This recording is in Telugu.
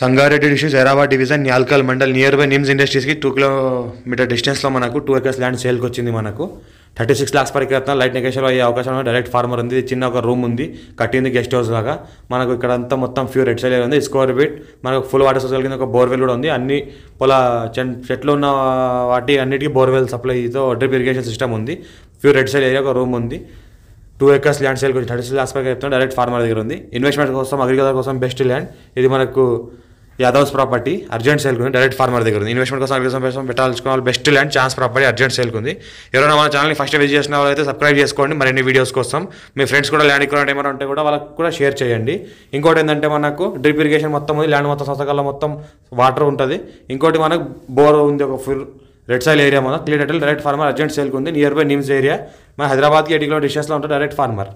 Sangareddy district Hyderabad division Yalkal mandal near by NIMS ఇండస్ట్రీస్కి టూ కిలోమీటర్ డిస్టెన్స్లో మనకు టూ ఎకర్స్ ల్యాండ్ సేల్కి వచ్చింది మనకు thirty six lakhs per acre light negotiation అయ్యే అవకాశం డైరెక్ట్ ఫార్మర్ ఉంది చిన్న ఒక రూమ్ ఉంది కట్టింది గెస్ట్ హౌస్ లాగా మనకు ఇక్కడ అంతా మొత్తం ప్యూర్ రెడ్ సైల్ ఉంది స్క్వేర్ బీట్ మనకు ఫుల్ వాటర్ సోసల్ కింద ఒక బోర్వెల్ కూడా ఉంది అన్ని పొల చెట్లు ఉన్న వాటి అన్నిటికీ బోర్వెల్ సప్లైతో డ్రిప్ ఇరిగేషన్ సిస్టమ్ ఉంది ప్యూర్ రెడ్ సైల్ ఏరియా ఒక రూమ్ ఉంది టూ ఎకర్స్ ల్యాండ్ సేల్ గురించి thirty six lakhs per acre direct farmer దగ్గర ఉంది ఇన్వెస్ట్మెంట్ కోసం అగ్రికల్చర్ కోసం బెస్ట్ ల్యాండ్ ఇది మనకు యాదవ్స్ ప్రాపర్టీ అర్జెంట్ సేల్కి ఉంది డైరెక్ట్ ఫార్మర్ దగ్గర ఉంది ఇన్వెస్ట్మెంట్ కోసం అగ్రికల్చర్ కోసం పెట్టాల్సుకోవాలి best land chance property urgent సేల్కి ఉంది ఎవరైనా మన ఛానల్ని ఫస్ట్ విజిట్ చేసిన వాళ్ళైతే సబ్స్క్రైబ్ చేసుకోండి మరిన్ని వీడియోస్ కోసం మీ ఫ్రెండ్స్ కూడా ల్యాండ్ ఇక్కడ ఏమైనా ఉంటే కూడా వాళ్ళకి కూడా షేర్ చేయండి ఇంకోటి ఏంటంటే మనకు డ్రిప్ ఇరిగేషన్ మొత్తం ఉంది ల్యాండ్ మొత్తం సంతకాల్లో మొత్తం వాటర్ ఉంటుంది ఇంకోటి మనకు బోర్ ఉంది ఒక ఫుల్ రెడ్ సైల్ ఏరియా మన క్లీన్ డైరెక్ట్ ఫార్మర్ అర్జెంట్ సేల్కి ఉంది నియర్ బై నిమ్స్ ఏరియా మన హైదరాబాద్కి ఎయిటీ కిలో డిస్టెన్స్లో ఉంటుంది డైరెక్ట్ ఫార్మర్